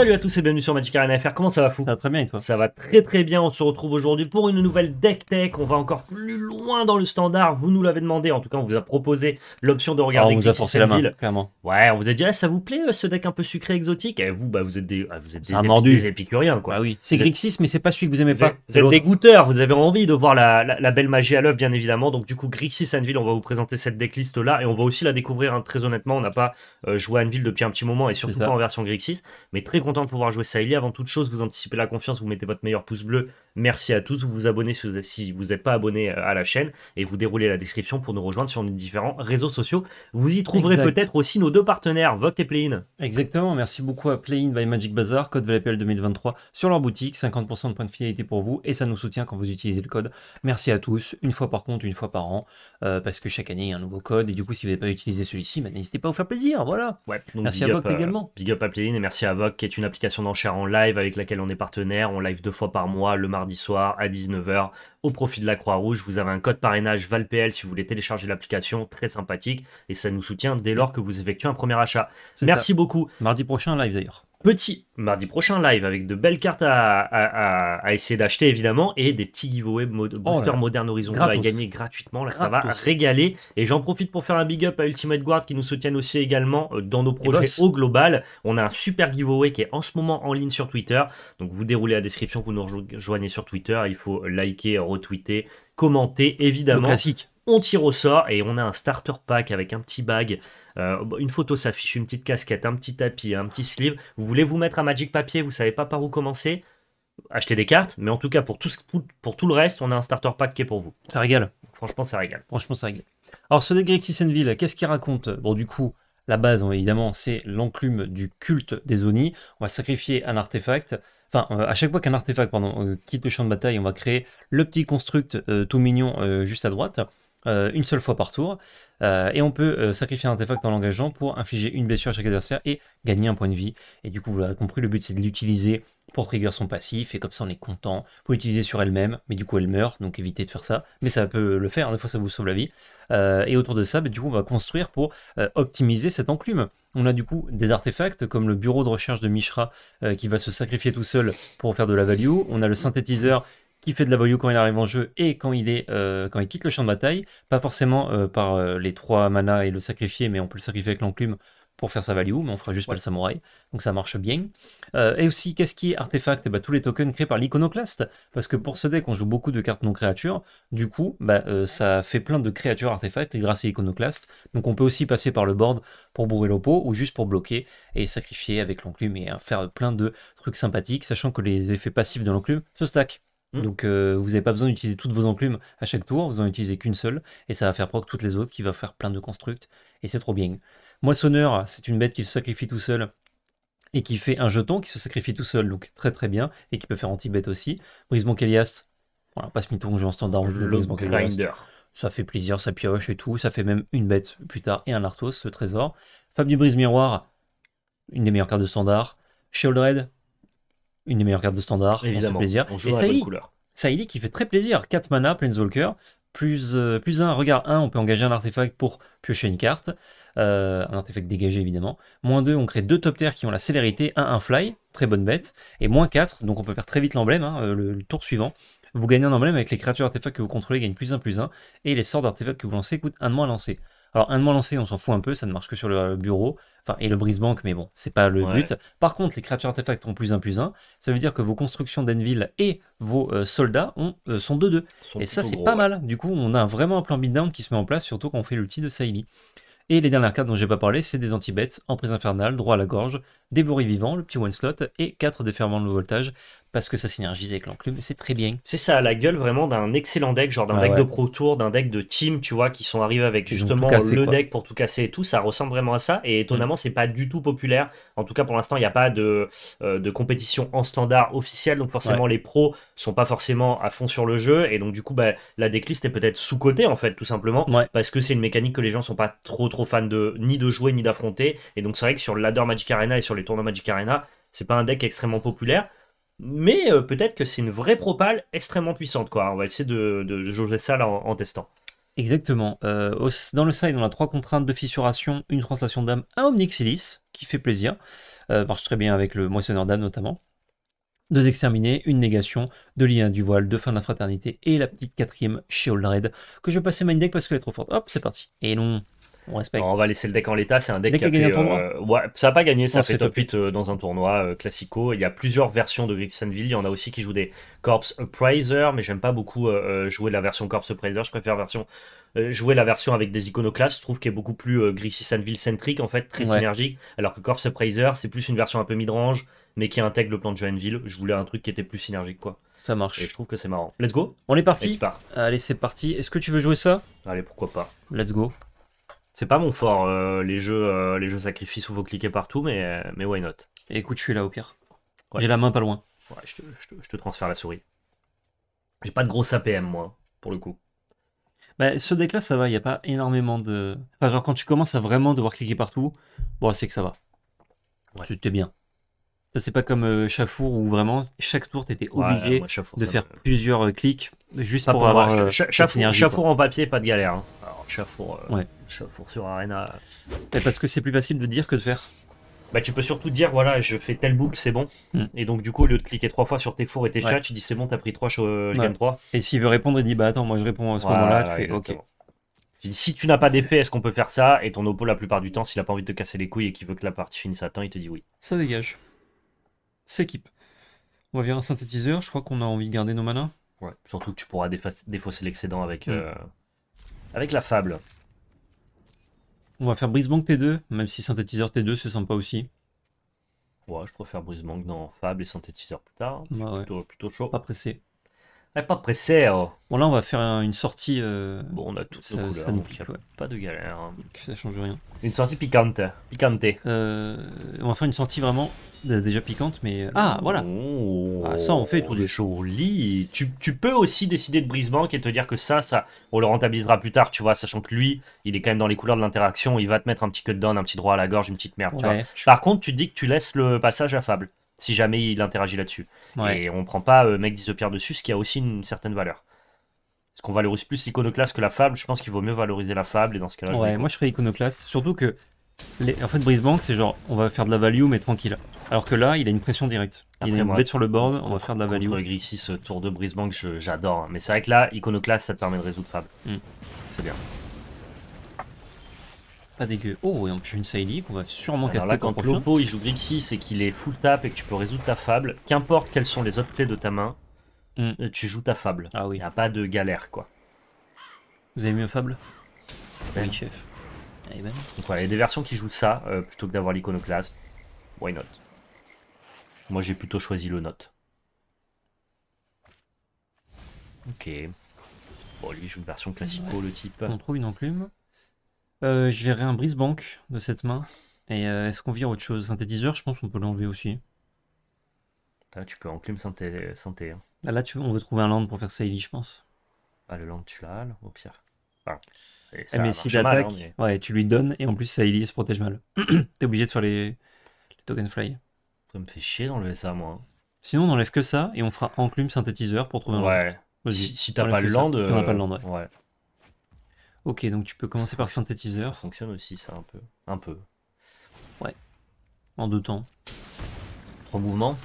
Salut à tous et bienvenue sur Magic Arena FR. Comment ça va fou Ça va très bien et toi Ça va très très bien. On se retrouve aujourd'hui pour une nouvelle deck tech. On va encore plus loin dans le standard. Vous nous l'avez demandé. En tout cas, on vous a proposé l'option de regarder. Ah, on vous a forcé la main, clairement. Ouais, on vous a dit ah, ça vous plaît euh, ce deck un peu sucré exotique Et eh, vous, bah vous êtes des, ah, vous êtes épicuriens quoi. Ah oui. C'est Grixis, mais c'est pas celui que vous aimez pas. Vous êtes des goûteurs. Vous avez envie de voir la, belle magie à l'œuvre, bien évidemment. Donc du coup, Grixis Anvil, on va vous présenter cette decklist là et on va aussi la découvrir. Hein, très honnêtement, on n'a pas euh, joué à Anvil depuis un petit moment et surtout pas en version Grixis, mais très content de pouvoir jouer ça. avant toute chose, vous anticipez la confiance, vous mettez votre meilleur pouce bleu Merci à tous. Vous vous abonnez si vous n'êtes pas abonné euh, à la chaîne et vous déroulez la description pour nous rejoindre sur nos différents réseaux sociaux. Vous y trouverez peut-être aussi nos deux partenaires, Vogt et Playin. Exactement. Merci beaucoup à Playin by Magic Bazaar, code VLPL 2023 sur leur boutique. 50% de points de fidélité pour vous et ça nous soutient quand vous utilisez le code. Merci à tous. Une fois par compte, une fois par an, euh, parce que chaque année il y a un nouveau code et du coup, si vous n'avez pas utilisé celui-ci, bah, n'hésitez pas à vous faire plaisir. Voilà. Ouais, merci à euh, également. Big up à Playin et merci à qui est une application d'enchères en live avec laquelle on est partenaire. On live deux fois par mois le mardi soir à 19h au profit de la Croix-Rouge. Vous avez un code parrainage VALPL si vous voulez télécharger l'application, très sympathique, et ça nous soutient dès lors que vous effectuez un premier achat. Merci beaucoup. Mardi prochain, live d'ailleurs petit mardi prochain live avec de belles cartes à, essayer d'acheter évidemment et des petits giveaways oh booster Modern Horizon à gagner gratuitement. Là, ça va régaler. Et j'en profite pour faire un big up à Ultimate Guard qui nous soutiennent aussi également euh, dans nos eh projets ben, au global. On a un super giveaway qui est en ce moment en ligne sur Twitter. Donc vous déroulez la description, vous nous rejoignez sur Twitter. Il faut liker, retweeter, commenter évidemment. classique on tire au sort et on a un starter pack avec un petit bag, euh, une photo s'affiche, une petite casquette, un petit tapis, un petit sleeve. Vous voulez vous mettre un Magic Papier, vous savez pas par où commencer Achetez des cartes, mais en tout cas pour tout, le reste, on a un starter pack qui est pour vous. Ça régale. Franchement, ça régale. Franchement, ça régale. Alors ce deck Grixis Ville, qu'est-ce qu'il raconte Bon, du coup, la base, hein, évidemment, c'est l'enclume du culte des Oni. On va sacrifier un artefact. Enfin, euh, à chaque fois qu'un artefact euh, quitte le champ de bataille, on va créer le petit construct tout mignon juste à droite. Euh, une seule fois par tour. Euh, et on peut euh, sacrifier un artefact en l'engageant pour infliger une blessure à chaque adversaire et gagner un point de vie. Et du coup, vous l'aurez compris, le but c'est de l'utiliser pour trigger son passif, et comme ça on est content. pour l'utiliser sur elle-même, mais du coup elle meurt, donc évitez de faire ça. Mais ça peut le faire, hein, des fois ça vous sauve la vie. et autour de ça, bah, du coup, on va construire pour optimiser cette enclume. On a du coup des artefacts comme le bureau de recherche de Mishra qui va se sacrifier tout seul pour faire de la value. On a le synthétiseur qui fait de la value quand il arrive en jeu et quand il, est, euh, quand il quitte le champ de bataille. Pas forcément euh, par euh, les trois manas et le sacrifier, mais on peut le sacrifier avec l'enclume pour faire sa value, mais on fera juste pas le samouraï, donc ça marche bien. et aussi, qu'est-ce qui est artefact eh ben, Tous les tokens créés par l'iconoclaste, parce que pour ce deck, on joue beaucoup de cartes non créatures, du coup, bah, ça fait plein de créatures artefacts grâce à l'iconoclaste, donc on peut aussi passer par le board pour bourrer l'oppo, ou juste pour bloquer et sacrifier avec l'enclume et hein, faire plein de trucs sympathiques, sachant que les effets passifs de l'enclume se stackent. Mm. Donc euh, vous n'avez pas besoin d'utiliser toutes vos enclumes à chaque tour, vous en utilisez qu'une seule, et ça va faire proc toutes les autres, qui va faire plein de constructs, et c'est trop bien. Moissonneur, c'est une bête qui se sacrifie tout seul, et qui fait un jeton qui se sacrifie tout seul, donc très très bien, et qui peut faire anti-bête aussi. brise Elias, voilà, passe mi on joue en standard, le Ça fait plaisir, ça pioche et tout, ça fait même une bête plus tard, et un Lartos, ce trésor. Fab du Brise Miroir, une des meilleures cartes de standard. Shieldred, une des meilleures cartes de standard. Évidemment. On plaisir. joue et Saïli, qui fait très plaisir. 4 mana, Planeswalker. Plus, euh, plus un regard 1, on peut engager un artefact pour piocher une carte. Euh, un artefact dégagé évidemment. Moins 2, on crée deux top terres qui ont la célérité. 1, un fly, très bonne bête. Et moins 4, donc on peut faire très vite l'emblème, hein, euh, le, tour suivant. Vous gagnez un emblème avec les créatures artefacts que vous contrôlez gagnent plus 1 plus 1 et les sorts d'artefacts que vous lancez coûtent 1 de moins à lancer. Alors 1 de moins lancé, on s'en fout un peu, ça ne marche que sur le bureau. Enfin, et le brise-banque, mais bon, c'est pas le but. Par contre, les créatures artefacts ont plus un plus un. Ça veut dire que vos constructions d'Enville et vos euh, soldats ont, euh, sont 2-2. Et ça, c'est pas mal. Du coup, on a vraiment un plan beatdown qui se met en place, surtout quand on fait l'outil de Saïli. Et les dernières cartes dont j'ai pas parlé, c'est des anti-bêtes, emprise infernale, droit à la gorge, dévoré vivant, le petit one slot et 4 déferments de voltage parce que ça synergise avec l'enclume, c'est très bien. C'est ça, la gueule vraiment d'un excellent deck, genre d'un deck de Pro Tour, d'un deck de team, tu vois, qui sont arrivés avec justement le deck pour tout casser et tout, ça ressemble vraiment à ça, et étonnamment, mm. c'est pas du tout populaire. En tout cas, pour l'instant, il n'y a pas euh, de, compétition en standard officielle, donc forcément, les pros sont pas forcément à fond sur le jeu, et donc du coup, bah, la decklist est peut-être sous-cotée, en fait, tout simplement, parce que c'est une mécanique que les gens sont pas trop trop fans de, ni de jouer, ni d'affronter, et donc c'est vrai que sur le ladder Magic Arena et sur les tournois Magic Arena, c'est pas un deck extrêmement populaire. Mais euh, peut-être que c'est une vraie propale extrêmement puissante. Quoi. On va essayer de, de, jauger ça en, testant. Exactement. Euh, dans le side, on a trois contraintes de fissuration, une translation d'âme, un omnixilis, qui fait plaisir. Euh, marche très bien avec le moissonneur d'âme notamment. Deux exterminés, une négation, deux liens du voile, deux fins de la fraternité et la petite quatrième chez Old que je vais passer main deck parce qu'elle est trop forte. Hop, c'est parti. Et non. On On va laisser le deck en l'état. C'est un deck, qui a, fait, euh, ouais, ça va pas gagné, ça top 8 euh, dans un tournoi euh, classico. Il y a plusieurs versions de Vixenville. Il y en a aussi qui jouent des Corpse Appraiser, mais j'aime pas beaucoup jouer la version Corpse Appraiser. Je préfère version, jouer la version avec des iconoclastes. Je trouve qu'elle est beaucoup plus Grixis centrique, en fait, très synergique Alors que Corpse Appraiser, c'est plus une version un peu midrange, mais qui intègre le plan de Joinville. Je voulais un truc qui était plus synergique, quoi. Ça marche. Et je trouve que c'est marrant. Let's go. On est parti. Allez, c'est parti. Est-ce que tu veux jouer ça Allez, pourquoi pas. Let's go. C'est pas mon fort, euh, les jeux euh, les jeux sacrifices où vous cliquer partout, mais, mais why not écoute, je suis là au pire. J'ai la main pas loin. je te, transfère la souris. J'ai pas de grosse APM, moi, pour le coup. mais bah, ce deck-là, ça va, il n'y a pas énormément de. Enfin, genre, quand tu commences à vraiment devoir cliquer partout, bon, c'est que ça va. Tu t'es bien. Ça, c'est pas comme Chafour euh, où vraiment chaque tour, t'étais obligé de faire plusieurs clics juste pour, avoir. un Chafour, en papier, pas de galère. Hein. Alors, Chafour. Ouais sur Arena. parce que c'est plus facile de dire que de faire. Bah, tu peux surtout dire, voilà, je fais telle boucle, c'est bon. Hmm. Et donc, du coup, au lieu de cliquer trois fois sur tes fours et tes chats, tu dis, c'est bon, t'as pris trois, je euh, gagne trois. Et s'il veut répondre, il dit, bah attends, moi je réponds à ce moment-là, tu fais, ok. si tu n'as pas d'effet, est-ce qu'on peut faire ça Et ton oppo, la plupart du temps, s'il a pas envie de te casser les couilles et qu'il veut que la partie finisse à temps, il te dit oui. Ça dégage. C'est équipe. On va vers un synthétiseur, je crois qu'on a envie de garder nos manas. Ouais, surtout que tu pourras défausser l'excédent avec, hmm. euh, avec la fable. On va faire Brisbank T2, même si synthétiseur T2 se sent pas aussi. Ouais, je préfère Brisbank dans Fable et synthétiseur plus tard. Bah plutôt, plutôt chaud. Pas pressé pas pressé. Oh. Bon, là, on va faire une sortie. Euh, bon, on a toutes pas de galère. Hein. Ça change rien. Une sortie piquante. Piquante. Euh, on va faire une sortie vraiment euh, déjà piquante, mais. Ah, voilà oh. ah, Ça, on fait tout. des joli tu, tu peux aussi décider de brise-banque et te dire que ça, ça, on le rentabilisera plus tard, tu vois, sachant que lui, il est quand même dans les couleurs de l'interaction, il va te mettre un petit cut down, un petit droit à la gorge, une petite merde, Par contre, tu dis que tu laisses le passage à Fable si jamais il interagit là-dessus. Et on prend pas euh, Mec pierre dessus, ce qui a aussi une certaine valeur. Est-ce qu'on valorise plus l'iconoclaste que la fable, je pense qu'il vaut mieux valoriser la fable, et dans ce cas-là... Ouais, moi je ferais iconoclaste, surtout que... Les... En fait, Brisebank, c'est genre, on va faire de la value, mais tranquille. Alors que là, il a une pression directe. il est sur le board, on va faire de la value. Gris, ce euh, tour de Brisebank, j'adore. Hein. Mais c'est vrai que là, iconoclaste, ça te permet de résoudre fable. Hmm. C'est bien pas dégueu. Oh, et on plus, une Sailly qu'on va sûrement Alors là, quand Lobo il joue Grixis c'est qu'il est full tap et que tu peux résoudre ta fable, qu'importe quelles sont les autres clés de ta main, mm. euh, tu joues ta fable. Ah oui. Il n'y a pas de galère, quoi. Vous avez mieux fable eh ben. chef. Eh ben il y a des versions qui jouent ça euh, plutôt que d'avoir l'iconoclaste. Why not Moi, j'ai plutôt choisi le note. Ok. Bon, lui, joue une version classico, le type. On trouve une enclume. Euh, je verrai un brise-banque de cette main. Et euh, est-ce qu'on vire autre chose Synthétiseur, je pense qu'on peut l'enlever aussi. Ah, tu peux enclume synthé. Hein. Ah, là, tu, on veut trouver un land pour faire Sailly, je pense. Ah, le land, tu l'as, au pire. Eh, mais si j'attaque, hein, ouais, tu lui donnes et en plus Sailly se protège mal. T'es obligé de faire les, token fly. Ça me fait chier d'enlever ça, moi. Sinon, on enlève que ça et on fera enclume synthétiseur pour trouver un land. Si, t'as pas, le land. Si pas le land, ouais. Ok, donc tu peux commencer par synthétiseur. Ça fonctionne aussi, ça, un peu. Un peu. Ouais. En deux temps. Trois mouvements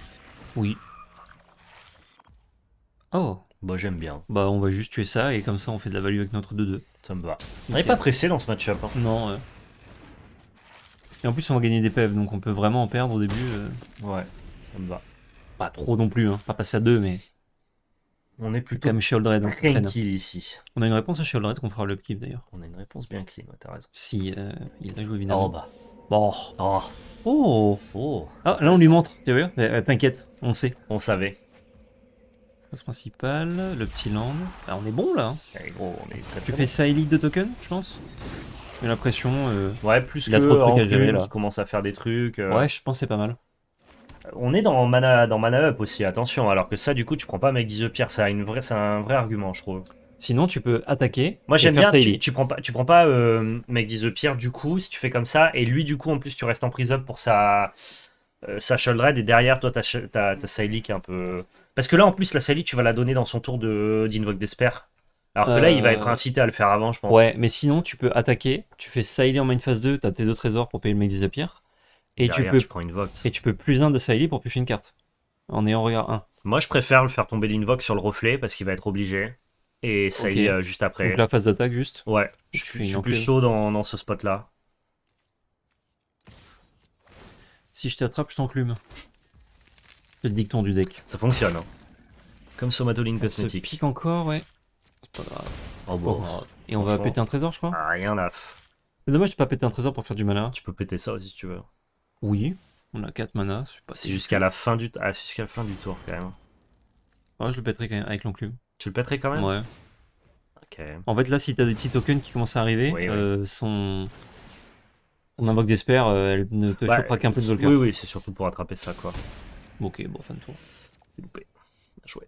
Oui. Oh Bah, j'aime bien. Bah, on va juste tuer ça et comme ça, on fait de la value avec notre 2-2. Ça me va. On n'est pas pressé dans ce match-up. Hein. Non. Et en plus, on va gagner des PF, donc on peut vraiment en perdre au début. Euh. Ouais, ça me va. Pas trop non plus, hein. Pas passer à deux, mais. On est plutôt comme Sheldred, tranquille ici. On a une réponse à Sheldred qu'on fera le keep d'ailleurs. On a une réponse bien clean, ouais, t'as raison. Si, euh, il a joué oh, évidemment. Oh bah. Bon. Oh. oh. Oh. Ah, là on lui montre, tu vois eh, euh, T'inquiète, on sait. On savait. Face principale, le petit land. Ah, on est bon là. Hein. gros, on est tu fais ça Elite de token, je pense J'ai l'impression. Euh, ouais, plus il que a trop de trucs à gérer, là. Il commence à faire des trucs. Euh. Ouais, je pense c'est pas mal. On est dans Mana, dans Up aussi, attention, alors que ça, du coup, tu prends pas Mec Pierre, ça a c'est un vrai argument, je trouve. Sinon, tu peux attaquer. Moi, j'aime bien. Tu, prends pas, tu prends pas euh, Mec Pierre, du coup, si tu fais comme ça, et lui, du coup, en plus, tu restes en prise up pour sa, euh, sa et derrière, toi, ta as, qui est un peu. Parce que là, en plus, la Sally, tu vas la donner dans son tour d'Invoke d'Espère, d'Esper. Alors que là, il va être euh, incité à le faire avant, je pense. Ouais, mais sinon, tu peux attaquer, tu fais Sally en main phase 2, t'as tes deux trésors pour payer le mec des et tu peux plus un de Saïli pour piocher une carte en ayant regard 1. Moi, je préfère le faire tomber l'Invoke sur le reflet parce qu'il va être obligé. Et Sailly euh, juste après. Donc la phase d'attaque, juste Ouais, je, suis, plus chaud dans, ce spot-là. Si je t'attrape, je t'enclume. le dicton du deck. Ça fonctionne, hein. Comme Somatoline Cosmétique. Ça pique encore, ouais. C'est pas grave. Oh, et on va péter un trésor, je crois ah, Rien à... C'est dommage, tu peux pas péter un trésor pour faire du mana. Tu peux péter ça aussi, si tu veux. Oui, on a 4 mana. C'est jusqu'à la, fin du... ah, Jusqu'à la fin du tour, quand même. Ouais, je le pèterai quand même avec l'enclume. Tu le pèterais quand même Ouais. Ok. En fait, là, si t'as des petits tokens qui commencent à arriver, euh, son. On invoque d'esper, euh, elle ne peut bah, qu'un peu de Zolka. Oui, oui, c'est surtout pour attraper ça, quoi. Ok, bon, fin de tour. loupé. Bien joué.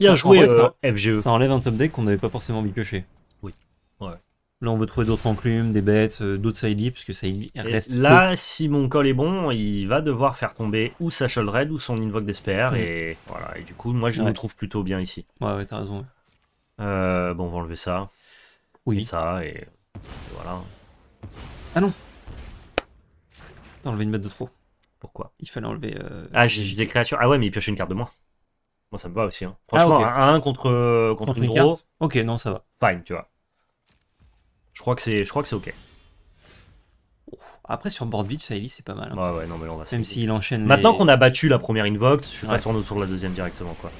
Bien joué, FGE. Euh, ça enlève un top deck qu'on n'avait pas forcément envie de piocher. Oui. Ouais. Là, on veut trouver d'autres enclumes, des bêtes, euh, d'autres parce puisque ça reste. là, si mon col est bon, il va devoir faire tomber ou sa Red ou son Invoke d'Espère. Mm. Et voilà. Et du coup, moi, je me trouve plutôt bien ici. Ouais, ouais, t'as raison. Euh, bon, on va enlever ça. Oui. ça, et, voilà. Ah non T'as enlevé une bête de trop. Pourquoi Il fallait enlever. Euh, ah, j'ai des créatures. Ah ouais, mais il pioche une carte de moins. Moi, ça me va aussi. Hein. Ah, Franchement, ah, un, contre, contre, une, une Ok, non, ça va. Fine, tu vois. Je crois que c'est, je crois que c'est ok. Après, sur Board Beach, est c'est pas mal. Hein. Ouais, ouais, non, mais on va Même s'il enchaîne. Maintenant qu'on a battu la première invoke, je suis pas autour de la deuxième directement, quoi.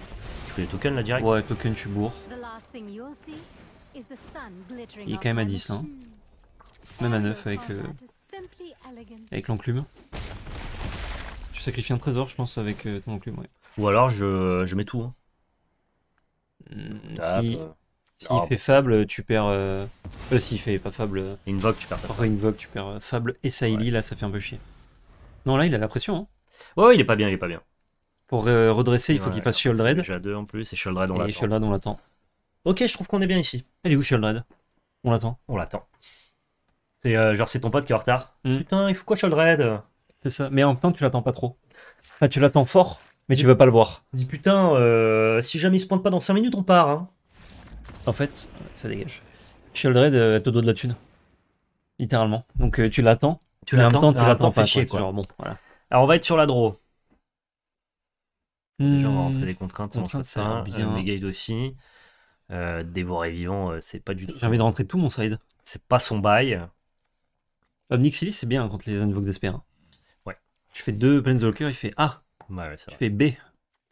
Je fais les tokens là direct Ouais, token, je suis bourre. Il est quand même à 10, hein. Même à 9 avec, euh, avec l'enclume. Tu sacrifies un trésor, je pense, avec euh, ton enclume, Ou alors je, je mets tout. Hein. Hmm, si... S'il fait Fable, tu perds. Euh... euh S'il fait pas Fable. Euh, invoke, tu perds. une Invoke, tu perds euh, Fable et Saïli, là, ça fait un peu chier. Non, là, il a la pression. Hein. Ouais, il est pas bien, il est pas bien. Pour euh, redresser, il faut qu'il fasse Shieldred. J'ai deux en plus, et Shieldred, on l'attend. Et on l'attend. Ok, je trouve qu'on est bien ici. Elle est où Shieldred On l'attend. On l'attend. C'est genre, c'est ton pote qui est en retard. Hmm. Putain, il faut quoi Shieldred C'est ça, mais en même temps, tu l'attends pas trop. Enfin, tu l'attends fort, mais tu veux pas le voir. Dis putain, si jamais il se pointe pas dans 5 minutes, on part. Hein. En fait, ça dégage. Sheldred est euh, au dos de la thune. Littéralement. Donc euh, tu l'attends. Tu l'attends, tu l'attends pas. Chier, quoi. bon, voilà. Alors on va être sur la draw. Mmh, Déjà, on va hmm. rentrer des contraintes. contraintes ça, ça bien. Euh, aussi. dévorer vivant, euh, c'est pas du tout. J'ai envie de rentrer tout mon side. C'est pas son bail. Omnixilis, c'est bien contre les invoques d'espérance hein. Ouais. Tu fais deux Planeswalker, il fait A. Ouais, tu fais B.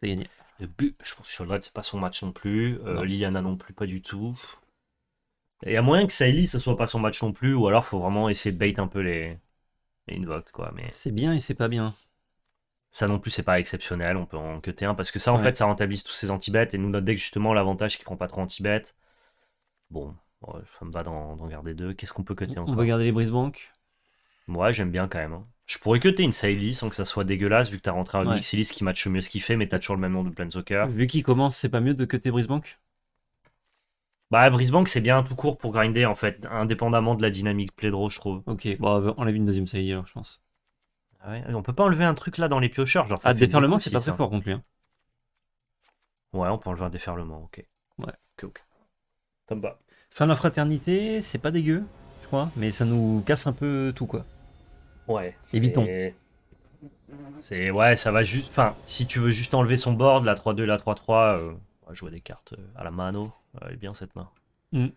T'as gagné je pense que ce c'est pas son match non plus. Euh, non. Liana non plus, pas du tout. Il y a moyen que Saïli ce soit pas son match non plus, ou alors faut vraiment essayer de bait un peu les, les quoi. Mais... C'est bien et c'est pas bien. Ça non plus, c'est pas exceptionnel, on peut en cuter un, parce que ça, en fait, ça rentabilise tous ces anti-bêtes, et nous, notre deck, justement, l'avantage, c'est qu'il prend pas trop anti-bêtes. Bon, ça me va d'en garder deux. Qu'est-ce qu'on peut cuter encore On va garder les brise-banques. Moi, j'aime bien quand même. Hein. Je pourrais que une Sailly sans que ça soit dégueulasse, vu que t'as rentré un ouais. qui matche mieux ce qu'il fait, mais t'as toujours le même nom de Planeswalker. Vu qu'il commence, c'est pas mieux de cutter Brisbank Bah, Brisbank, c'est bien tout court pour grinder, en fait, indépendamment de la dynamique plaidro, je trouve. Ok, bon, enlève une deuxième Sailly alors, je pense. Ah on peut pas enlever un truc là dans les piocheurs, genre Ah, déferlement, c'est pas ça hein. fort, conclure. Hein. Ouais, on peut enlever un déferlement, ok. Ouais. Ok, ok. Tomba. Fin de la fraternité, c'est pas dégueu, je crois, mais ça nous casse un peu tout, quoi. Ouais. Évitons. C'est ouais, ça va juste. Enfin, si tu veux juste enlever son board, la 3-2, la 3-3, euh, va jouer des cartes euh, à la mano. Elle euh, est bien cette main. Mm.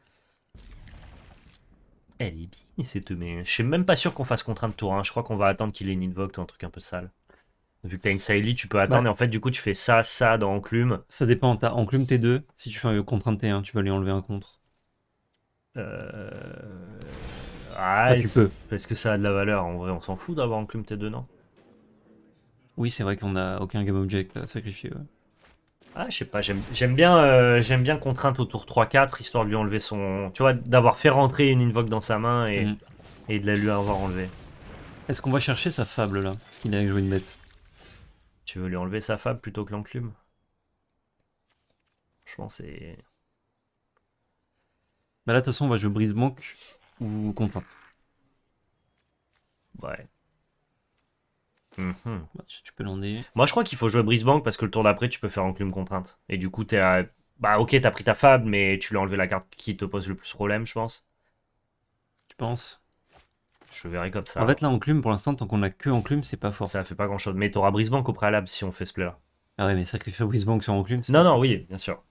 Elle est bien cette main. Je suis même pas sûr qu'on fasse contrainte tour 1. Hein. Je crois qu'on va attendre qu'il ait une invoque ou un truc un peu sale. Vu que t'as une Sailly, tu peux bah. attendre et en fait, du coup, tu fais ça, ça dans Enclume. Ça dépend. T'as Enclume T2. Si tu fais un contrainte T1, tu vas lui enlever un contre. Euh. Ah, tu peux. Parce que ça a de la valeur. En vrai, on s'en fout d'avoir enclume tes deux, non Oui, c'est vrai qu'on a aucun game object à sacrifier. Ah, je sais pas, j'aime bien, j'aime bien contrainte au tour 3-4, histoire de lui enlever son. Tu vois, d'avoir fait rentrer une invoke dans sa main mm. et, de la lui avoir enlevé Est-ce qu'on va chercher sa fable là Parce qu'il a joué une bête. Tu veux lui enlever sa fable plutôt que l'enclume Je pense c'est. Bah là, de toute façon, on va jouer brise-banque ou contrainte. Ouais. Mhm. Bah, tu peux l'enlever. Moi, je crois qu'il faut jouer Brisbane parce que le tour d'après, tu peux faire enclume contrainte. Et du coup, t'es à... Bah, ok, t'as pris ta fable, mais tu lui enlevé la carte qui te pose le plus problème, je pense. Tu penses Je verrai comme ça. En fait, là, enclume, pour l'instant, tant qu'on a que enclume, c'est pas fort. Ça fait pas grand chose. Mais t'auras Brisbane au préalable si on fait ce play-là. Ah oui, mais sacrifier Brisbane sur enclume, Non, non, oui, bien sûr.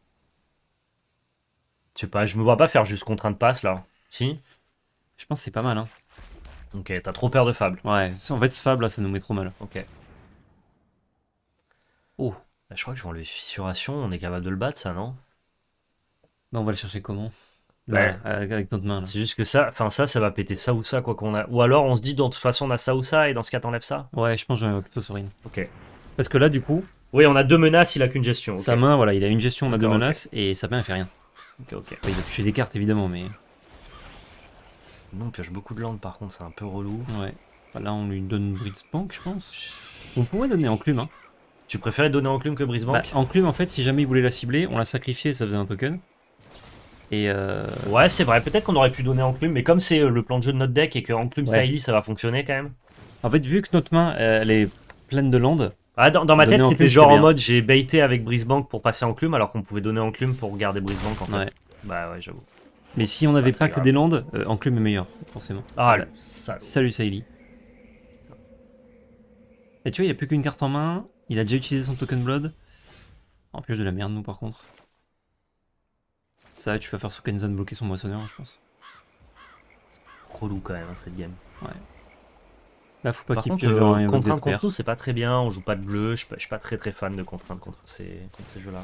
Je sais pas, je me vois pas faire juste contrainte passe là. Si pense c'est pas mal. Hein. Ok, t'as trop peur de Fable. Ouais, en fait, ce Fable, là, ça nous met trop mal. Ok. Oh, bah, je crois que je vais enlever fissuration. On est capable de le battre, ça, non Bah, on va le chercher comment ouais. avec notre main. C'est juste que ça, enfin ça, ça va péter ça ou ça, quoi qu'on a. Ou alors on se dit, de toute façon, on a ça ou ça, et dans ce cas, t'enlèves ça. Ouais, je pense que j'en plutôt Sorine. Ok. Parce que là, du coup. Oui, on a deux menaces, il a qu'une gestion. Sa main, voilà, il a une gestion, on a deux menaces, et sa main, elle fait rien. Ok, ok. il a touché des cartes, évidemment, mais. Non, on pioche beaucoup de landes, par contre, c'est un peu relou. Ouais. là, on lui donne Brisbank, je pense. On pourrait donner Enclume. Hein. Tu préférais donner Enclume que Brisbank En bah, Enclume, en fait, si jamais il voulait la cibler, on la sacrifiait ça faisait un token. Et euh, Ouais, c'est vrai, peut-être qu'on aurait pu donner Enclume, mais comme c'est euh, le plan de jeu de notre deck et que Enclume ça Style, ça va fonctionner quand même. En fait, vu que notre main, euh, elle est pleine de landes. Ah, dans, ma tête, c'était genre en mode j'ai baité avec Brisbank pour passer Enclume, alors qu'on pouvait donner Enclume pour garder Brisbank en fait. Bah ouais, j'avoue. Mais si on n'avait pas, que des landes, euh, en club est meilleur, forcément. Ah, là, Salut Sailly. Et tu vois, il a plus qu'une carte en main. Il a déjà utilisé son token blood. En pioche de la merde, nous, par contre. Ça, tu vas faire sur Kenzan bloquer son moissonneur, je pense. Relou quand même, hein, cette game. Ouais. Là, faut pas qu'il pioche contre, euh, Contrainte contre tout, c'est pas très bien. On joue pas de bleu. Je suis pas, très très fan de contrainte contre contre ces jeux-là.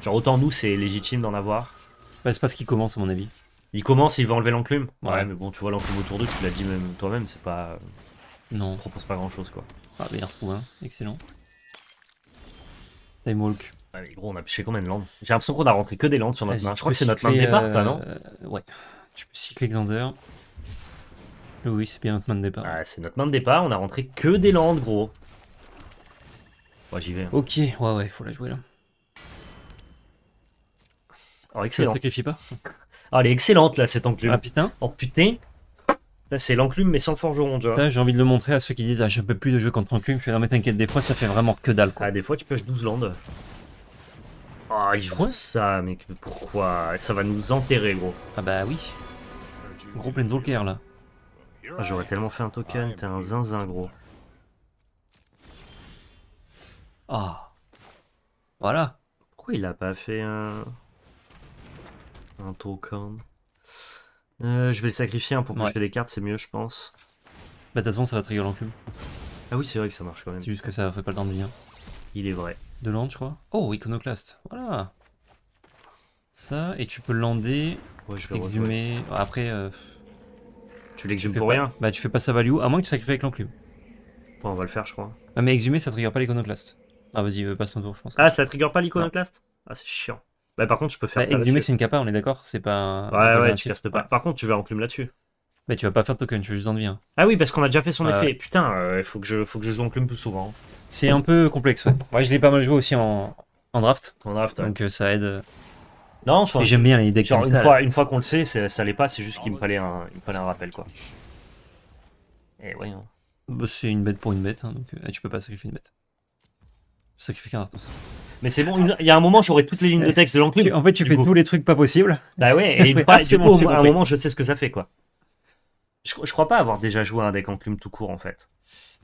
Genre, autant nous, c'est légitime d'en avoir. Bah, c'est parce qu'il commence, à mon avis. Il commence, il va enlever l'enclume. Ouais, mais bon, tu vois l'enclume autour d'eux, tu l'as dit même toi-même, c'est pas. Non. Il propose pas grand-chose, quoi. Ah, mais bah, il retrouve un. Hein. Excellent. Time Walk. Ah, mais gros, on a pêché combien de landes J'ai l'impression qu'on a rentré que des landes sur notre main. je crois que c'est notre main de départ, ça, euh, non euh, Ouais. Tu peux cycler Xander. Oui, c'est bien notre main de départ. Ah, c'est notre main de départ, on a rentré que des landes, gros. Ouais, j'y vais. Hein. Ok, ouais, ouais, faut la jouer là excellent. pas ah, elle est excellente là, cette enclume. Ah putain Oh putain c'est l'enclume, mais sans le forgeron, J'ai envie de le montrer à ceux qui disent Ah, je peux plus de jeu contre enclume. Je mais t'inquiète, des fois, ça fait vraiment que dalle. Quoi. Ah, des fois, tu pêches 12 landes. Ah, oh, il joue ça, mec. Pourquoi Ça va nous enterrer, gros. Ah, bah oui. Gros Zolker là. Ah, j'aurais tellement fait un token. T'es un zinzin, gros. Ah. Voilà. Pourquoi il a pas fait un. Un token. Euh, je vais le sacrifier hein, pour ouais. des cartes, c'est mieux, je pense. Bah, de toute façon, ça va trigger l'enclume. Ah oui, c'est vrai que ça marche quand même. C'est juste que ça fait pas le temps de venir. Il est vrai. De land, je crois. Oh, Iconoclast. Voilà. Ça, et tu peux lander. Ouais, je vais Exhumer. Ah, après. Euh, tu l'exhumes pour rien Bah, tu fais pas sa value, à moins que tu sacrifies avec l'enclume. Bon, on va le faire, je crois. Ah, mais exhumer, ça trigger pas l'Iconoclast. Ah, vas-y, euh, passe ton tour, je pense. Ah, ça trigger pas l'Iconoclast Ah, c'est chiant. Bah, par contre, je peux faire bah, ça. Exhumer, c'est une capa, on est d'accord C'est pas. Ouais, ouais, tu castes pas. Par contre, tu vas en plume là-dessus. Mais bah, tu vas pas faire token, tu veux juste en venir. Hein. Ah oui, parce qu'on a déjà fait son effet. Putain, il euh, faut, que je, faut que je joue en plume plus souvent. Hein. C'est un peu complexe, ouais. ouais, je l'ai pas mal joué aussi en, draft. En draft, Donc euh, ça aide. Euh. Non, je J'aime bien les decks. Genre, une fois, une fois qu'on le sait, ça l'est pas, c'est juste qu'il me, fallait un, fallait un rappel, quoi. Et eh, ouais. Bah, c'est une bête pour une bête, hein, donc ah, tu peux pas sacrifier une bête. Sacrifier qu'un Mais c'est bon, il y a un moment, j'aurais toutes les lignes de eh, texte de l'enclume. En fait, tu fais tous les trucs pas possibles. Bah ouais, et, pas, à un moment, je sais ce que ça fait, quoi. Je, crois pas avoir déjà joué un deck enclume tout court, en fait.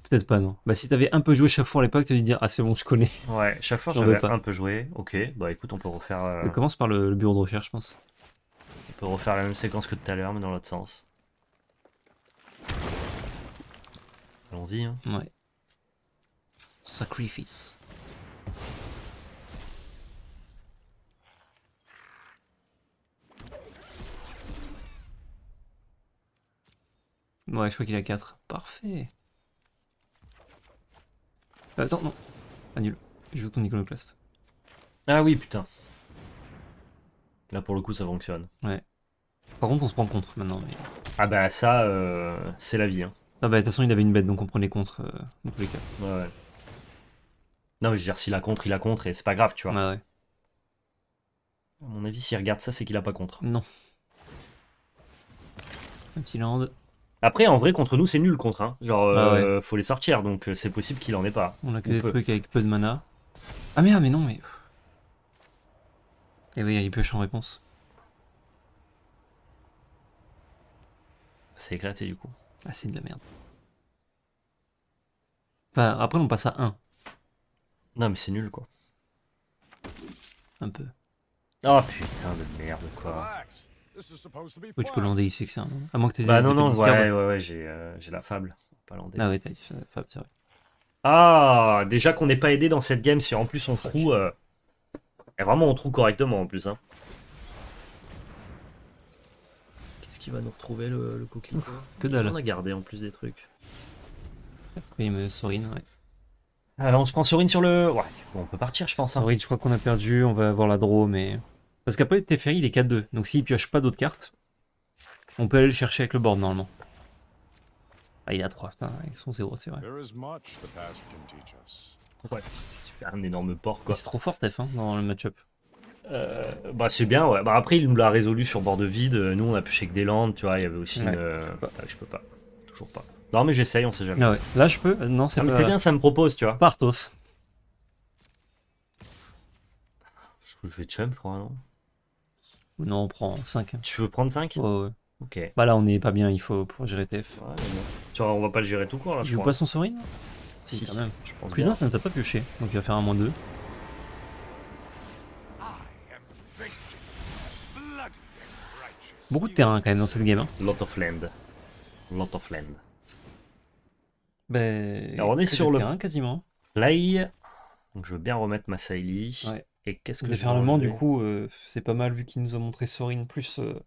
Peut-être pas, non. Bah, si t'avais un peu joué chaque fois à l'époque, t'as dû dire Ah, c'est bon, je connais. Ouais, chaque fois, j'avais un peu joué. Ok, bah écoute, on peut refaire. On euh, commence par le, le, bureau de recherche, je pense. On peut refaire la même séquence que tout à l'heure, mais dans l'autre sens. Allons-y. Hein. Ouais. Sacrifice. Ouais, je crois qu'il a 4. Parfait. Euh, attends, non. Annule. Ah, je joue ton iconoclaste. Ah oui, putain. Là, pour le coup, ça fonctionne. Ouais. Par contre, on se prend contre maintenant. Ah bah ça, euh, c'est la vie. Hein. Ah bah de toute façon, il avait une bête, donc on prenait contre euh, dans tous les cas. Ouais, ouais. Non, mais je veux dire, s'il a contre, il a contre, et c'est pas grave, tu vois. Ouais, ouais. À mon avis, s'il regarde ça, c'est qu'il a pas contre. Non. Petit land. Après, en vrai, contre nous, c'est nul contre. Hein. Genre, ah euh, faut les sortir, donc euh, c'est possible qu'il en ait pas. On a que des trucs avec peu de mana. Ah merde, mais non, mais. Et eh oui, il pioche en réponse. C'est éclaté du coup. Ah, c'est de la merde. Enfin, après, on passe à 1. Non, mais c'est nul, quoi. Un peu. Oh putain de merde, quoi. Oui, tu peux lander ici, que c'est un À moins que Bah non, non, ouais, ouais, ouais, j'ai euh, la fable. Pas Ah ouais, t'as dit fable, c'est vrai. Ah, déjà qu'on n'est pas aidé dans cette game, si en plus on trouve. Euh... Et vraiment, on trouve correctement en plus. Hein. Qu'est-ce qui va nous retrouver le, le coquelicot Que dalle. On a gardé en plus des trucs. Oui, mais Sorine, ouais. Alors ah, on se prend une sur le. Ouais, on peut partir, je pense. Hein. je crois qu'on a perdu. On va avoir la draw, mais. Parce qu'après, Teferi, il est 4-2. Donc s'il pioche pas d'autres cartes, on peut aller le chercher avec le board normalement. Ah, il a 3, putain, sont sont c'est vrai. Ouais, c'est un énorme port quoi. C'est trop fort F hein, dans le match euh, bah c'est bien ouais. Bah après il nous l'a résolu sur bord de vide. Nous on a pêché que des landes, tu vois, il y avait aussi euh, bah, Je peux pas. Toujours pas. Non, mais j'essaye, on sait jamais. Ah là, je peux Non, c'est pas... mais bien, ça me propose, tu vois. Partos. Je, vais chum, je crois, non Non, on prend 5. Tu veux prendre 5 Ouais, ouais. Ok. Bah là, on est pas bien, il faut pour gérer TF. Ouais, tu vois, on va pas le gérer tout court, là, je, joues joue pas son souris, si, quand même. Plus pense ça ne t'a pas pioché, donc il va faire un moins 2. Beaucoup de terrain quand même dans cette game. Hein. Lot of land. Lot of land. Ben, Alors on est sur le terrain, quasiment. L'ail. Donc je veux bien remettre ma Saïli. Et qu'est-ce que Déferlement, du coup, euh, c'est pas mal vu qu'il nous a montré Sorin plus. Euh,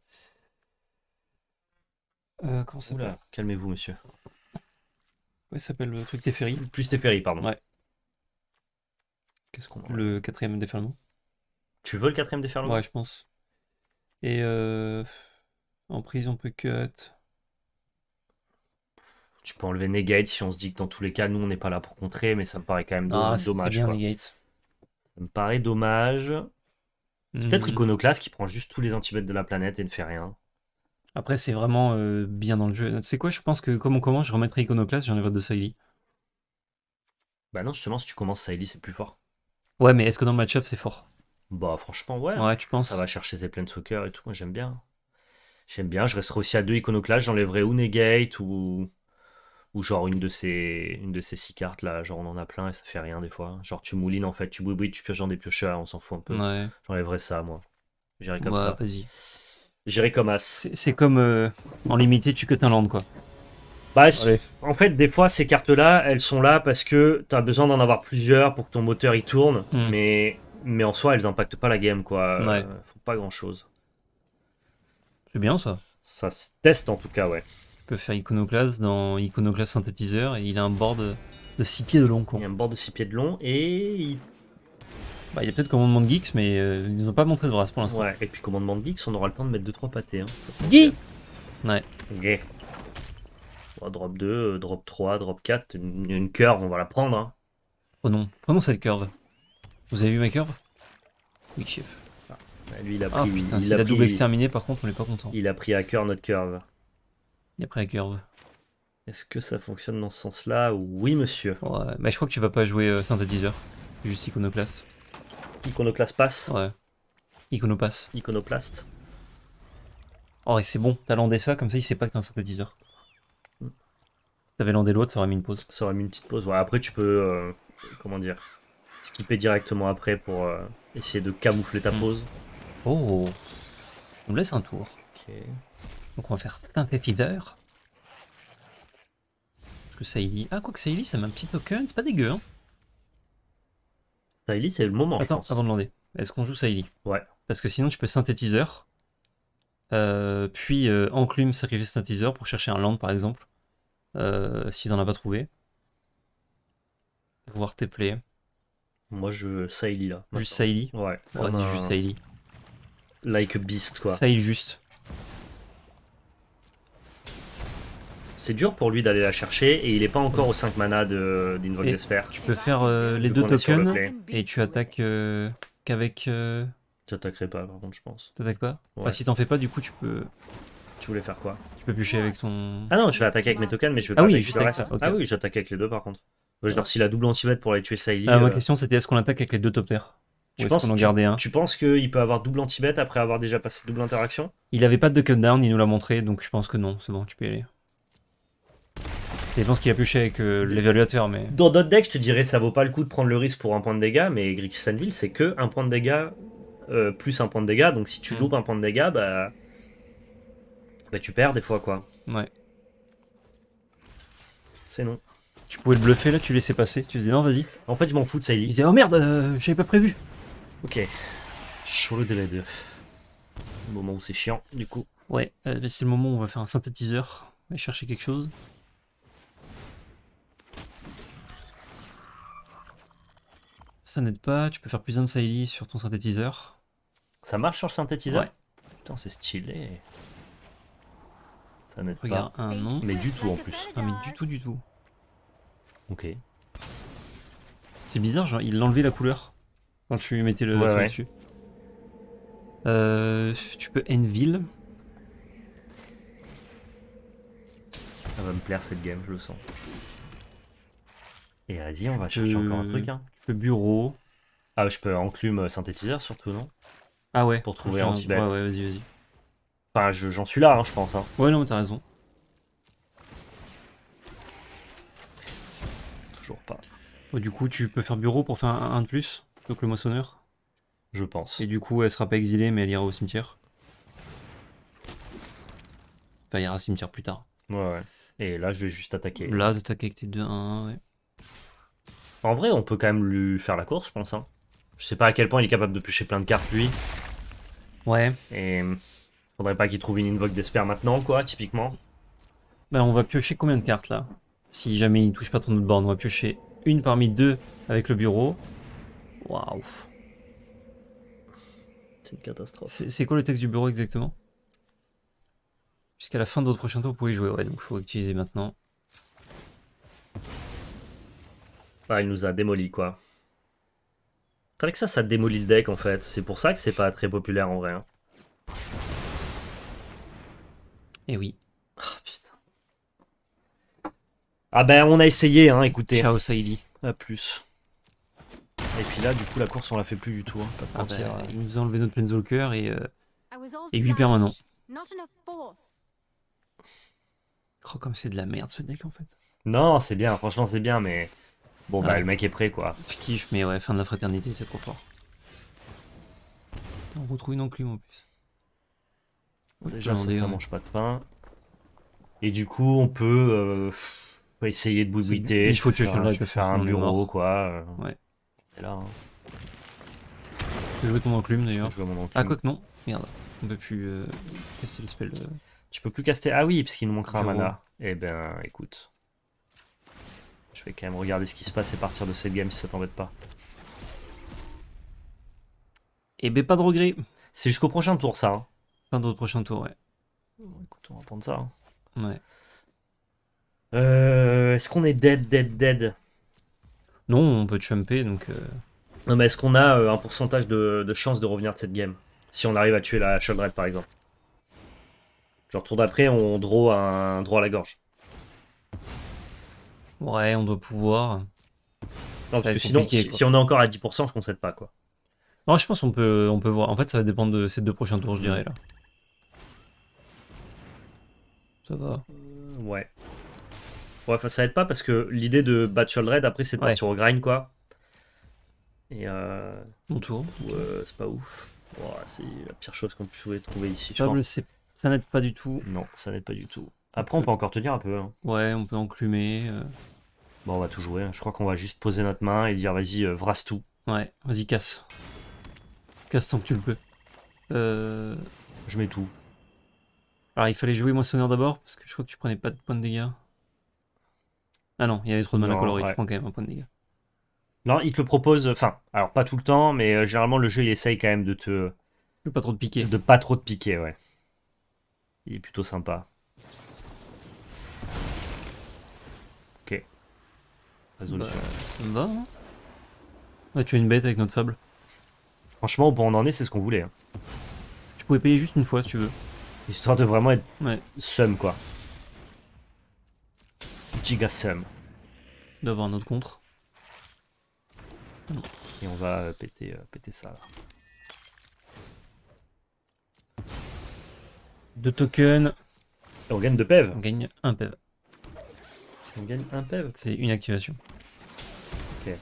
euh, comment ça s'appelle Calmez-vous, monsieur. Ouais, ça s'appelle le truc Teferi. Plus Teferi, pardon. Ouais. Qu'est-ce qu'on Le quatrième déferlement. Tu veux le quatrième déferlement Ouais, je pense. Et en prison peut cut tu peux enlever Negate si on se dit que dans tous les cas, nous, on n'est pas là pour contrer, mais ça me paraît quand même ah, dommage. Ça me paraît dommage. Peut-être hmm. Iconoclast qui prend juste tous les antimètres de la planète et ne fait rien. Après, c'est vraiment euh, bien dans le jeu. C'est quoi Je pense que comme on commence, je remettrai Iconoclast, j'enlèverai de Sailly. Bah non, justement, si tu commences Sailly, c'est plus fort. Ouais, mais est-ce que dans le match-up, c'est fort Bah franchement, ouais. Ouais, tu penses Ça va chercher ses soccer et tout, moi j'aime bien. J'aime bien, je resterai aussi à deux Iconoclast, j'enlèverai ou Negate ou ou genre une de ces une de ces six cartes là, genre on en a plein et ça fait rien des fois. Genre tu moulines en fait, tu boubouilles, tu pioches dans des piocheurs, on s'en fout un peu. Ouais. J'enlèverais ça moi. J'irai comme ça. Vas-y. J'irai comme as. C'est comme euh, en limité tu que un land quoi. Bah, en fait, des fois, ces cartes-là, elles sont là parce que t'as besoin d'en avoir plusieurs pour que ton moteur y tourne, mm. mais, mais en soi, elles impactent pas la game, quoi. Ouais. Euh, faut pas grand-chose. C'est bien ça. Ça se teste en tout cas, ouais peut faire Iconoclast dans Iconoclast synthétiseur et il a un board de 6 pieds de long. Il a un board de 6 pieds de long et il. Bah, il y a peut-être Commandement de Geeks, mais euh, ils n'ont ont pas montré de bras pour l'instant. Ouais, et puis Commandement de Geeks, on aura le temps de mettre 2-3 pâtés. Hein. Ouais. drop 2, euh, drop 3, drop 4, une, curve, on va la prendre. Hein. Prenons, oh prenons cette curve. Vous avez vu ma curve Oui, chef. Ah, bah, lui, il a ah, pris. il, double exterminé, par contre, on est pas content. Il a pris à cœur notre curve. Et après la curve. Est-ce que ça fonctionne dans ce sens-là Oui, monsieur. Ouais, mais je crois que tu vas pas jouer euh, synthétiseur. Juste iconoclaste. Iconoclaste passe Ouais. Iconopasse. Iconoplast. Oh, et c'est bon, t'as landé ça, comme ça il sait pas que t'es un synthétiseur. Hmm. T'avais landé l'autre, ça aurait mis une pause. Ça aurait mis une petite pause. Ouais, après tu peux. Euh, comment dire Skipper directement après pour euh, essayer de camoufler ta hmm. pause. Oh On me laisse un tour. Ok. Donc on va faire synthétiseur. Parce que Saïli. Ah, quoi que ça c'est un petit token, c'est pas dégueu. Hein c'est le moment. Attends, avant de demander, est-ce qu'on joue Saïli Ouais. Parce que sinon, tu peux synthétiseur. Euh, puis euh, enclume, sacrifice synthétiseur pour chercher un land par exemple. Euh, si t'en as pas trouvé. Voir tes plays. Moi je Saïli là. Juste Saïli Ouais. On juste Saïli. Like a beast quoi. Saïli juste. c'est dur pour lui d'aller la chercher et il n'est pas encore aux 5 mana d'Invoke de, Tu peux faire euh, les deux tokens et tu attaques euh, qu'avec. Euh, tu attaquerais pas par contre, je pense. Tu attaques pas ouais. Si t'en fais pas, du coup, tu peux. Tu voulais faire quoi Tu peux bûcher avec ton... Ah non, je vais attaquer avec mes tokens, mais je vais ah pas. juste avec ça. Ah oui, j'attaque avec les deux par contre. Genre, s'il a double anti pour aller tuer Saïli. Ah, ma question c'était est-ce qu'on attaque avec les deux topters tu, penses, qu'on en gardait un tu penses qu'il peut avoir double anti après avoir déjà passé double interaction Il avait pas de down, il nous l'a montré, donc je pense que non, c'est bon, tu peux y aller. Je pense qu'il a cher avec euh, l'évaluateur, mais. Dans d'autres decks, je te dirais ça vaut pas le coup de prendre le risque pour un point de dégâts, mais Grixis Sandville c'est que un point de dégâts euh, plus un point de dégâts. Donc si tu mm. loupes un point de dégâts, bah. Bah tu perds des fois, quoi. Ouais. C'est non. Tu pouvais le bluffer là, tu laissais passer, tu disais non, vas-y. En fait, je m'en fous de ça. Il disait oh merde, euh, j'avais pas prévu. Ok. Chaud de Le Moment où c'est chiant, du coup. Ouais, bah, c'est le moment où on va faire un synthétiseur aller chercher quelque chose. ça n'aide pas. Tu peux faire plus un sailly sur ton synthétiseur. Ça marche sur le synthétiseur ouais. Putain, c'est stylé. Ça n'aide pas. un nom. Mais du tout en plus. Non, mais du tout, du tout. Ok. C'est bizarre, genre, il enlevé la couleur quand tu mettais le dessus. Euh, tu peux Enville. Ça va me plaire cette game, je le sens. Et vas-y, on va chercher encore un truc. Hein. Je peux bureau. Ah, je peux enclume euh, synthétiseur surtout, non Ah ouais. Pour trouver un Ouais, ouais, vas-y, vas-y. Enfin, j'en suis là, hein, je pense. hein. Ouais, non, t'as raison. Toujours pas, du coup, tu peux faire bureau pour faire un, de plus, donc le moissonneur. je pense. Et du coup, elle sera pas exilée, mais elle ira au cimetière. Enfin, il ira au cimetière plus tard. Ouais, ouais. Et là, je vais juste attaquer. Là, t'attaques avec tes deux 1 ouais. En vrai, on peut quand même lui faire la course, je pense. Hein. Je sais pas à quel point il est capable de piocher plein de cartes, lui. Ouais. Et faudrait pas qu'il trouve une invoque d'espère maintenant, quoi, typiquement. Bah, on va piocher combien de cartes, là Si jamais il touche pas trop notre borne, on va piocher une parmi deux avec le bureau. Waouh. C'est une catastrophe. C'est quoi le texte du bureau exactement Jusqu'à la fin de votre prochain tour, vous pouvez jouer. Ouais, donc il faut utiliser maintenant. Ah, il nous a démoli, quoi. que ça, ça démolit le deck, en fait. C'est pour ça que c'est pas très populaire, en vrai. Hein. Eh oui. Ah, putain. Ah ben, on a essayé, hein, écoutez. Ciao, Saidi. A plus. Et puis là, du coup, la course, on la fait plus du tout. Hein, ah, bah, euh. il nous a enlevé notre Zolker et, euh, et 8 permanents. crois comme c'est de la merde, ce deck, en fait. Non, c'est bien. Franchement, c'est bien, mais... Bon, bah, le mec est prêt, quoi. Je kiffe, mais ouais, fin de la fraternité, c'est trop fort. On retrouve une enclume en plus. Déjà, ça, mange pas de pain. Et du coup, on peut euh, essayer de bouilliter. Il faut tuer je peux faire un bureau, quoi. Ouais. C'est là. Hein. Je vais jouer ton enclume d'ailleurs. Ah, quoi que non. Merde. On peut plus euh, casser le spell. Euh. Tu peux plus caster. Ah oui, parce qu'il nous manquera un mana. Eh ben, écoute vais quand même regarder ce qui se passe et partir de cette game si ça t'embête pas. Et eh ben pas de regret. C'est jusqu'au prochain tour ça. Hein. Fin prochain tour, ouais. Écoute, on va prendre ça. Hein. Ouais. Euh, est-ce qu'on est dead, dead, dead Non, on peut chumper donc. Euh. Non, mais est-ce qu'on a euh, un pourcentage de, chance de revenir de cette game Si on arrive à tuer la Shaldred par exemple. Genre, tour d'après, on draw un, droit draw à la gorge. Ouais, on doit pouvoir. Non, parce que sinon, si, on est encore à 10%, je concède pas, quoi. Non, je pense qu'on peut, on peut voir. En fait, ça va dépendre de ces deux prochains tours, je dirais, là. Ça va. Euh, ouais. Ouais, ça aide pas parce que l'idée de Battle Red après, c'est de au grind, quoi. Et euh... Mon tour. Euh, c'est pas ouf. c'est la pire chose qu'on puisse trouver ici. Ça n'aide pas du tout. Non, ça n'aide pas du tout. Après, on peut encore tenir un peu. Hein. Ouais, on peut enclumer. Euh. Bon, on va tout jouer. Hein. Je crois qu'on va juste poser notre main et dire vas-y, euh, tout. Ouais, vas-y, casse. Casse tant que tu le peux. Euh. Je mets tout. Alors, il fallait jouer moissonneur d'abord, parce que je crois que tu prenais pas de points de dégâts. Ah non, il y avait trop de mal à colorer tu prends quand même un point de dégâts. Non, il te le propose, enfin, alors pas tout le temps, mais euh, généralement le jeu il essaye quand même de te. de Pas trop de piquer de pas trop te piquer, ouais. Il est plutôt sympa. Bah, ça me va. ouais, hein. ah, tu as une bête avec notre fable. Franchement, bon, on en est, c'est ce qu'on voulait. Hein. Tu pouvais payer juste une fois si tu veux. Histoire de vraiment être sum quoi. Giga sum. D'avoir un autre contre. Et on va euh, péter, euh, péter ça là. Deux tokens. on gagne deux PEV. On gagne un PEV. On gagne un PEV C'est une activation. Ok.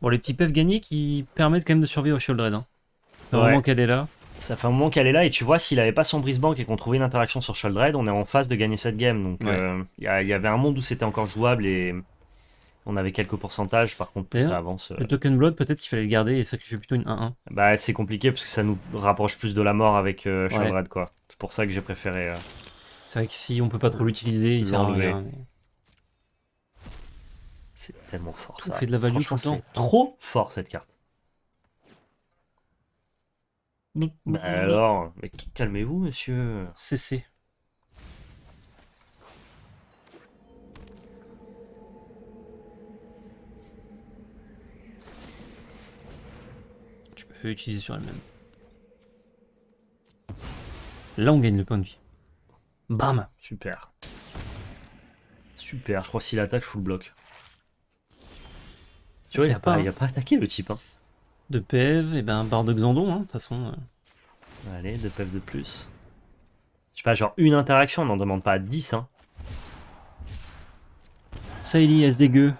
Bon, les petits PEV gagnés qui permettent quand même de survivre au Shield hein. Ça fait un moment qu'elle est là. Ça fait un moment qu'elle est là et tu vois, s'il avait pas son brise-banque et qu'on trouvait une interaction sur Sholdred, on est en phase de gagner cette game. Donc il euh, y, avait un monde où c'était encore jouable et on avait quelques pourcentages. Par contre, ça avance. Euh. Le Token Blood, peut-être qu'il fallait le garder et sacrifier plutôt une 1-1. Bah, c'est compliqué parce que ça nous rapproche plus de la mort avec euh, quoi. C'est pour ça que j'ai préféré. Euh, c'est vrai que si on peut pas trop l'utiliser, il sert à rien. C'est tellement fort ça. fait de la value tout le Trop fort cette carte. Bah alors, mais calmez-vous, monsieur. Cessez. Je peux utiliser sur elle-même. Là, on gagne le point de vie. Bam Super. Super, je crois s'il attaque, je fous le bloc. Tu vois, il a, pas, hein. a pas attaqué le type. Hein. De PEV, et eh ben barre de Xandon, hein, de toute façon. Euh. Allez, de PEV de plus. Je sais pas, genre une interaction, on n'en demande pas à 10. Hein. Ça, il y se dégueu.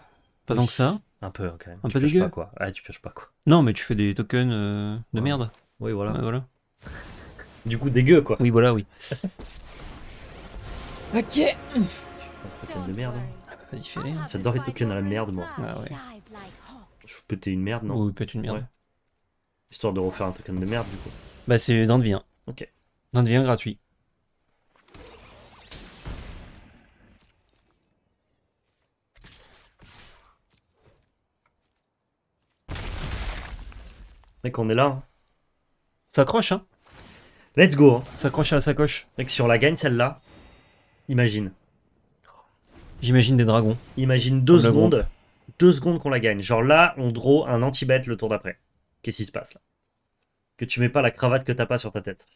Pas tant que ça. Un peu, quand même. Un peu dégueu. Pas, quoi. Ah, tu pioches pas, quoi. Non, mais tu fais des tokens euh, de merde. Oui, voilà. voilà. Du coup, dégueu, quoi. Oui, voilà, oui. ok. de merde. Hein. Ah, bah, vas-y, J'adore les tokens à la merde, moi. Ah ouais. Je peux péter une merde, non Oui, péter une merde. Histoire de refaire un token de merde, du coup. Bah, c'est dans de vie, hein. Ok. Dans de vie, hein, gratuit. Mec, on est là. Ça accroche, hein Let's go, hein. à la sacoche. Mec, si on la gagne celle-là, imagine. J'imagine des dragons. Imagine deux secondes, deux secondes qu'on la gagne. Genre là, on draw un anti-bet le tour d'après. Qu'est-ce qui se passe là Que tu mets pas la cravate que t'as pas sur ta tête.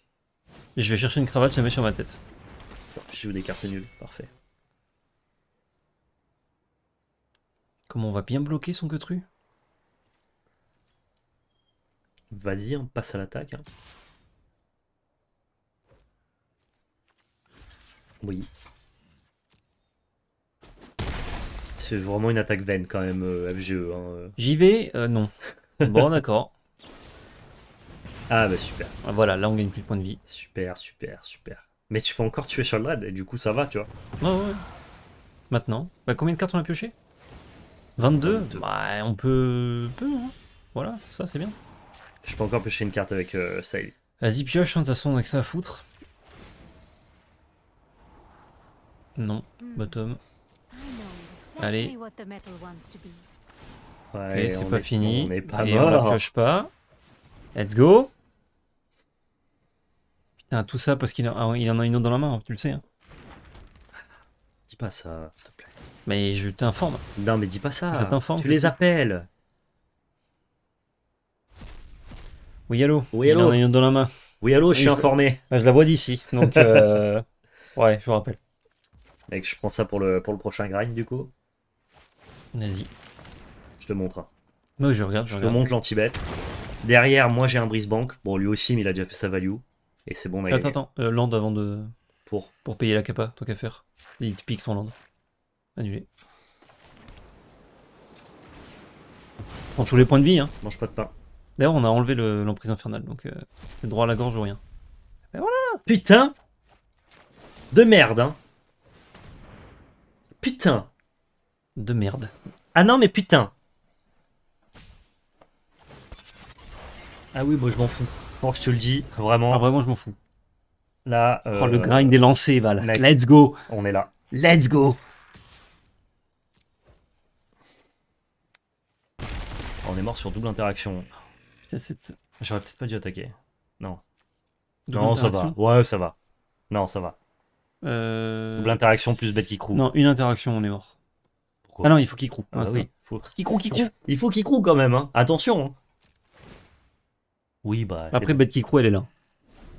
Je vais chercher une cravate, je la mets sur ma tête. Je joue des cartes nulles, parfait. Comment on va bien bloquer son queutru Vas-y, on hein, passe à l'attaque. Hein. Oui. C'est vraiment une attaque vaine quand même, euh, FGE. Hein, euh. J'y vais euh, Non. bon, d'accord. Ah bah super. Ah, voilà, là on gagne plus de points de vie. Super, super, super. Mais tu peux encore tuer raid et du coup ça va, tu vois. Ouais, ouais. Maintenant. Bah combien de cartes on a pioché 22, Bah on peut... Hein. Voilà, ça c'est bien. Je peux encore piocher une carte avec euh, Style. Vas-y pioche, hein, de toute façon on a que ça à foutre. Non, hmm. bottom. Allez. ok, c'est pas fini. On pas Et on pas. Let's go. Putain, tout ça parce qu'il ah, en, a une autre dans la main, tu le sais. Hein. Dis pas ça, s'il te plaît. Mais je t'informe. Non, mais dis pas ça. Je t'informe. Tu les appelles. Oui, allô. Oui, Il en a une autre dans la main. Oui, allô, je suis informé. Ah, je, la vois d'ici, donc... Euh, ouais, je vous rappelle. Mec, je prends ça pour le, pour le prochain grind du coup. Vas-y. Je te montre. Moi, hein. je regarde. Je, te montre lanti Derrière, moi j'ai un brise-banque, Bon, lui aussi, mais il a déjà fait sa value. Et c'est bon, d'ailleurs. Attends, attends. Euh, land avant de. Pour. Pour payer la capa, toi qu'à faire. Il te pique ton land. Annulé. On tous les points de vie, hein. Mange pas de pain. D'ailleurs, on a enlevé l'emprise infernale, donc euh, droit à la gorge ou rien. Et ben voilà Putain De merde, hein putain de merde. Ah non, mais putain. Ah oui, bon, je m'en fous. je te le dis, vraiment. Ah, vraiment, je m'en fous. Là. Euh, oh, le grind des lancé, Val. Let's go. On est là. Let's go. On est mort sur double interaction. Putain, cette. J'aurais peut-être pas dû attaquer. Non. non, ça va. Ouais, ça va. Non, ça va. Euh, double interaction plus bête qui croue. Non, une interaction, on est mort. Pourquoi Ah non, il faut qu'il croue. Ah, bah ah Il faut qu'il croue quand même, hein. Attention. Hein. Oui, bah. Après, bête qui croue, elle est là.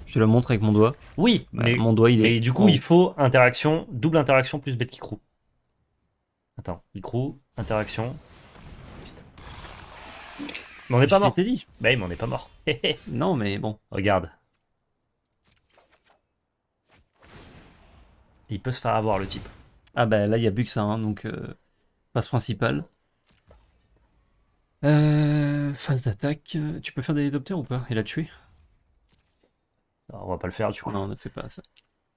Je te la montre avec mon doigt. Oui, bah, mais mon doigt, il est. Et du coup, il faut interaction, double interaction plus bête qui croue. Attends, il croue, interaction. Mais on n'est bah pas mort. Je dit. Bah, mais on n'est pas mort. non, mais bon. Regarde. Il peut se faire avoir le type. Ah ben là il y a Buxa, hein, donc euh, principale. Euh, phase d'attaque, tu peux faire des hélicoptères ou pas Et a tuer On va pas le faire du coup. Non, on ne fait pas ça.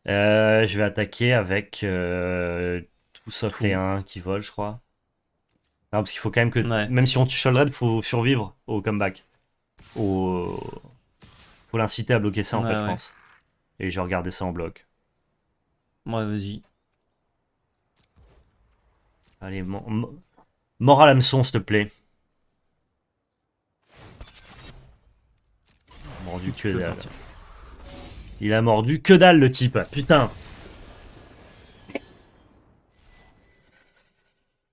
Euh, je vais attaquer avec euh, tout sauf les 1 qui volent, je crois. Non, parce qu'il faut quand même que, même si on tue il faut survivre au comeback. Au... Faut l'inciter à bloquer ça en fait, je pense. Et vais regardé ça en bloc. Moi, vas-y. Allez, mort mo moral s'il te plaît. Mordu que dalle. Il a mordu que dalle, le type. Putain.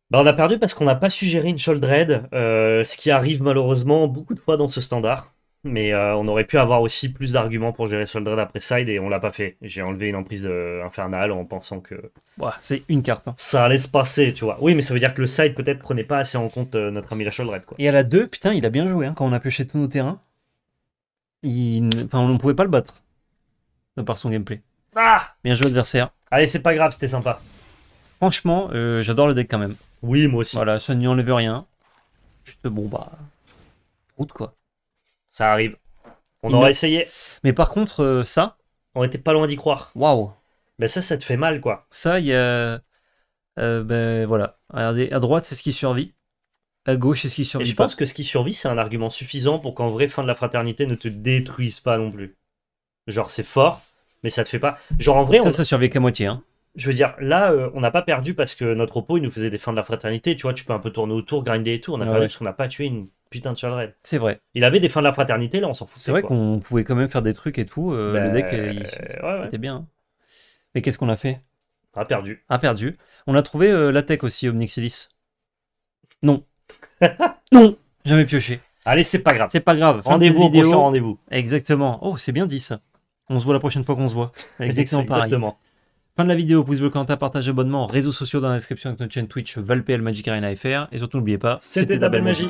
Bah on a perdu parce qu'on n'a pas suggéré une Sholdred, euh, ce qui arrive malheureusement beaucoup de fois dans ce standard. Mais euh, on aurait pu avoir aussi plus d'arguments pour gérer Soldred après side et on l'a pas fait. J'ai enlevé une emprise euh, infernale en pensant que. c'est une carte. Hein. Ça allait se passer, tu vois. Oui, mais ça veut dire que le side peut-être prenait pas assez en compte euh, notre ami la Soldred, quoi. Et à la 2, putain, il a bien joué hein. quand on a pioché tous nos terrains. Il... Enfin, on ne pouvait pas le battre. Par son gameplay. Ah bien joué, adversaire. Allez, c'est pas grave, c'était sympa. Franchement, j'adore le deck quand même. Oui, moi aussi. Voilà, ça n'y enlève rien. Juste bon, bah. Route, quoi. Ça arrive. On aurait essayé. Mais par contre, euh, ça. On était pas loin d'y croire. Waouh. Mais ça, ça te fait mal, quoi. Ça, il y a. Euh, ben voilà. Regardez, à droite, c'est ce qui survit. À gauche, c'est ce qui survit. Et je pense que ce qui survit, c'est un argument suffisant pour qu'en vrai, fin de la fraternité ne te détruise pas non plus. Genre, c'est fort, mais ça te fait pas. Genre, en vrai. Ça, ça survit qu'à moitié, hein. je veux dire, là, euh, on n'a pas perdu parce que notre repos, il nous faisait des fins de la fraternité. Tu vois, tu peux un peu tourner autour, grinder et tout. On a ah perdu parce qu'on n'a pas tué une putain de Charles C'est vrai. Il avait des fins de la fraternité, là, on s'en fout. C'est vrai qu'on pouvait quand même faire des trucs et tout. Euh, le ben, deck euh, euh, était bien. Hein. Mais qu'est-ce qu'on a fait A ah, perdu. A ah, perdu. On a trouvé la tech aussi, Omnixilis. Non. non Jamais pioché. Allez, c'est pas grave. C'est pas grave. Rendez-vous rendez-vous. Exactement. Oh, c'est bien dit ça. On se voit la prochaine fois qu'on se voit. Exactement Fin de la vidéo, pouce bleu commentaire partage, abonnement, réseaux sociaux dans la description avec notre chaîne Twitch, ValPL Magic Arena FR. Et surtout, n'oubliez pas, c'était ta belle magie.